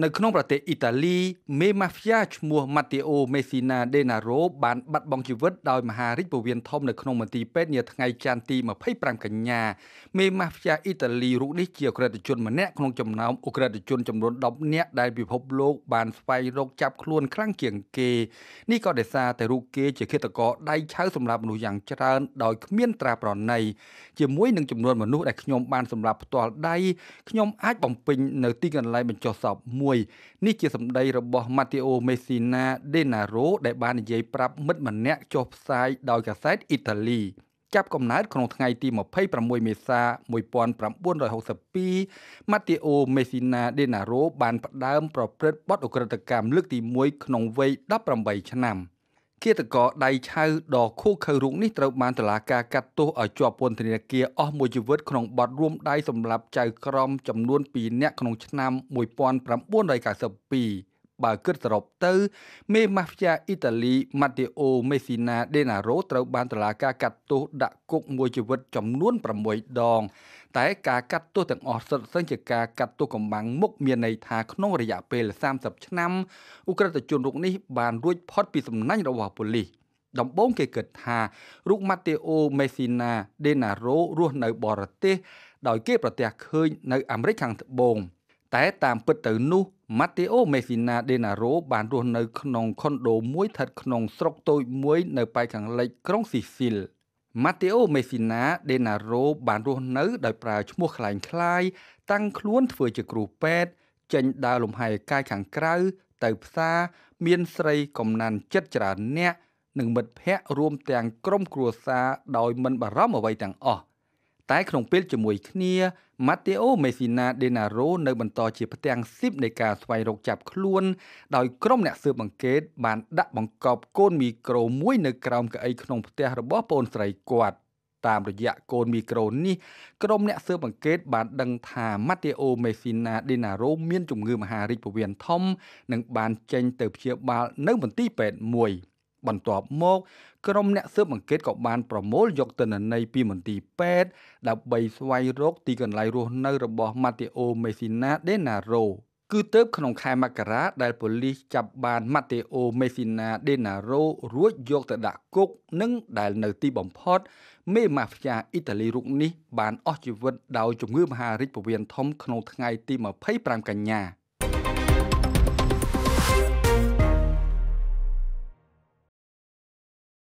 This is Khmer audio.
នៅក្នុងប្រទេសអ៊ីតាលីមេម៉ាហ្វីយ៉ាឈ្មោះ Matteo Messina Denaro បានបាត់បង់ជីវិតដោយមហារីកពោះវៀនធំនៅក្នុងមន្ទីរពេទ្យនាថ្ងៃច័ន្ទទី25កញ្ញាមេម៉ាហ្វីយ៉ាអ៊ីតាលីរូបនេះជាអក្រិតជនម្នាក់ក្នុងចំណោមអក្រិតជនចំនួន10នាក់ដែលពិភពលោកបានស្វែងរកចាប់ខ្លួន ខ្លាំងជាងគេនេះក៏ដោយសារតែរូបគេជាឃាតករដៃឆៅ សម្រាប់មនុស្សយ៉ាងច្រើនដោយគ្មានត្រាប្រណីជាមួយនឹងចំនួនមនុស្សដែលខ្ញុំបានសម្រាប់ផ្ទាល់ដៃខ្ញុំអាចបំពេញនៅទីកន្លែងបញ្ចុះសពមួយ2021នេះជាសម្ដីរបស់ Matteo Messina Denaro ដែលបាននិយាយប្រាប់មិត្តម្នាក់ចុះផ្សាយដោយកាសែតអ៊ីតាលីចាប់កំណើតក្នុងថ្ងៃទី26មេសា1962ម៉ាទីអូមេស៊ីណាដេណារ៉ូបានផ្ដើម ប្រព្រឹត្តបទអក្រិតកម្មលើកទី1ក្នុងវ័យ18ឆ្នាំ។ឃាតករដៃឆៅដ៏ឃោឃៅរូបនេះត្រូវបានតុលាការកាត់ទោសឲ្យជាប់ពន្ធនាគារអស់មួយជីវិតក្នុងបទរួមដៃសម្លាប់ចៅក្រមចំនួន2នាក់ក្នុងឆ្នាំ1992បើគិតសរុបទៅមេម៉ាហ្វីយ៉ាអ៊ីតាលីម៉ាតេអូមេស៊ីណាដេណារ៉ូត្រូវបានតុលាការកាត់ទោសដាក់គុកមួយជីវិតចំនួន6ដងតែការកាត់ទោសទាំងអស់សុទ្ធសឹងជាការកាត់ទោសកំបាំងមុខមានន័យថាក្នុងរយៈពេល30ឆ្នាំអุกក្រិតជនរូបនេះបានរួចផុតពីសំណាញ់របស់ប៉ូលីសដំបូងគេគិតថារូបម៉ាតេអូមេស៊ីណាដេណារ៉ូរស់នៅបរទេសដោយគេ ប្រទះឃើញនៅអាមេរិកខាងត្បូងតែតាមពិតទៅនោះ Matteo Messina Denaro បានរស់នៅក្នុងខុនដូមួយស្ថិតក្នុងស្រុកតូចមួយនៅប៉ែកខាងលិចក្រុងស៊ីស៊ីល Matteo Messina Denaro បានរស់នៅដោយប្រើឈ្មោះคล้ายៗតាំងខ្លួនធ្វើជាគ្រូពេទ្យចេញដើរលំហែកាយខាងក្រៅទៅផ្សារមានស្រីកំណានចិត្តច្រើនអ្នក និងមិត្តភ័ក្តិរួមទាំងក្រុមគ្រួសារដោយមិនបារម្ភអ្វីទាំងអស់តែក្នុងពេលជាមួយគ្នា Matteo Messina Denaro នៅបន្តជាផ្ទាំងស៊ីបនៃការស្វែងរកចាប់ខ្លួនដោយក្រុមអ្នកស៊ើបអង្កេតបានដាក់បង្កប់កូនមីក្រូមួយនៅក្រោមកៅអីក្នុងផ្ទះរបស់ប្អូនស្រីគាត់តាមរយៈកូនមីក្រូនេះក្រុមអ្នកស៊ើបអង្កេតបានដឹងថា Matteo Messina Denaro មានជំងឺមហារីកពោះវៀនធំនិងបានចេញទៅព្យាបាលនៅមន្ទីរពេទ្យមួយ។បន្ទាប់មកក្រុមអ្នកស៊ើបអង្កេតក៏បានប្រមូលយកទិន្នន័យពីមន្ទីរពេទ្យដើម្បីស្វែងរកទីកន្លែងរស់នៅរបស់ម៉ាតេអូមេស៊ីណាដេណារ៉ូគឺទៅក្នុងខែមករាដែលប៉ូលីសចាប់បានម៉ាតេអូមេស៊ីណាដេណារ៉ូរួចយកទៅដាក់គុកនិងដែលនៅទីបំផុតមេម៉ាហ្វីយ៉ាអ៊ីតាលីរូបនេះបានអស់ជីវិតដោយជំងឺមហារីកពោះវៀនធំក្នុងថ្ងៃទី25កញ្ញា។